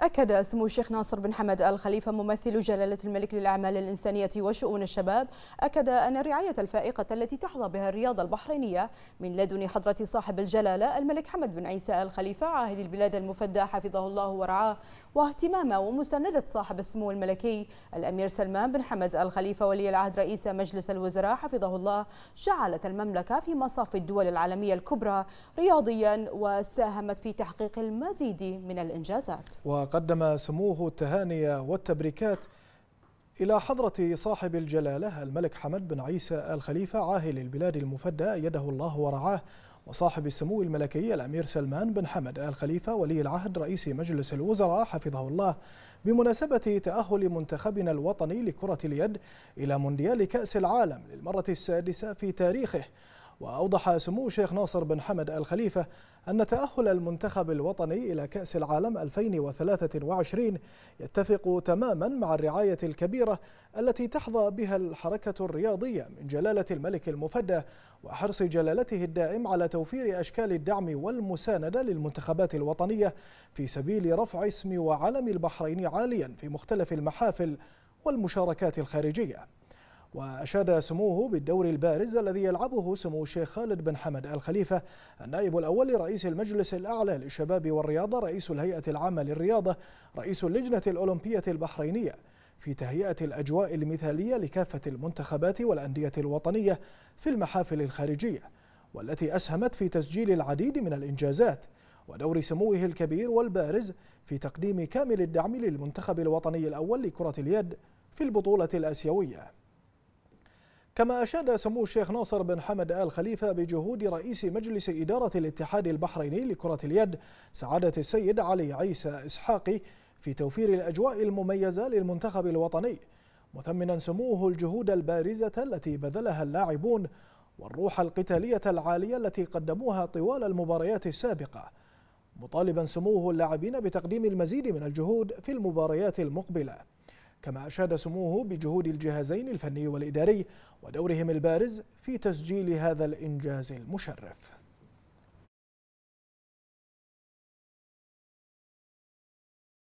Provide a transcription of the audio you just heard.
أكد سمو الشيخ ناصر بن حمد آل خليفة ممثل جلالة الملك للأعمال الإنسانية وشؤون الشباب أكد أن الرعاية الفائقة التي تحظى بها الرياضة البحرينية من لدن حضرة صاحب الجلالة الملك حمد بن عيسى آل خليفة عاهل البلاد المفدى حفظه الله ورعاه واهتمام ومساندة صاحب السمو الملكي الأمير سلمان بن حمد آل خليفة ولي العهد رئيس مجلس الوزراء حفظه الله جعلت المملكة في مصاف الدول العالمية الكبرى رياضيا وساهمت في تحقيق المزيد من الإنجازات. وقدم سموه التهاني والتبريكات إلى حضرة صاحب الجلالة الملك حمد بن عيسى الخليفة عاهل البلاد المفدى أيده الله ورعاه وصاحب السمو الملكي الأمير سلمان بن حمد آل خليفة ولي العهد رئيس مجلس الوزراء حفظه الله بمناسبة تأهل منتخبنا الوطني لكرة اليد إلى مونديال كأس العالم للمرة السادسة في تاريخه وأوضح سمو الشيخ ناصر بن حمد الخليفة أن تأهل المنتخب الوطني إلى كأس العالم 2023 يتفق تماما مع الرعاية الكبيرة التي تحظى بها الحركة الرياضية من جلالة الملك المفدى وحرص جلالته الدائم على توفير أشكال الدعم والمساندة للمنتخبات الوطنية في سبيل رفع اسم وعلم البحرين عاليا في مختلف المحافل والمشاركات الخارجية وأشاد سموه بالدور البارز الذي يلعبه سمو الشيخ خالد بن حمد الخليفة النائب الأول لرئيس المجلس الأعلى للشباب والرياضة رئيس الهيئة العامة للرياضة رئيس اللجنة الأولمبية البحرينية في تهيئة الأجواء المثالية لكافة المنتخبات والأندية الوطنية في المحافل الخارجية والتي أسهمت في تسجيل العديد من الإنجازات ودور سموه الكبير والبارز في تقديم كامل الدعم للمنتخب الوطني الأول لكرة اليد في البطولة الآسيوية كما أشاد سمو الشيخ ناصر بن حمد آل خليفة بجهود رئيس مجلس إدارة الاتحاد البحريني لكرة اليد سعادة السيد علي عيسى إسحاقي في توفير الأجواء المميزة للمنتخب الوطني مثمنا سموه الجهود البارزة التي بذلها اللاعبون والروح القتالية العالية التي قدموها طوال المباريات السابقة مطالبا سموه اللاعبين بتقديم المزيد من الجهود في المباريات المقبله كما أشاد سموه بجهود الجهازين الفني والإداري ودورهم البارز في تسجيل هذا الإنجاز المشرف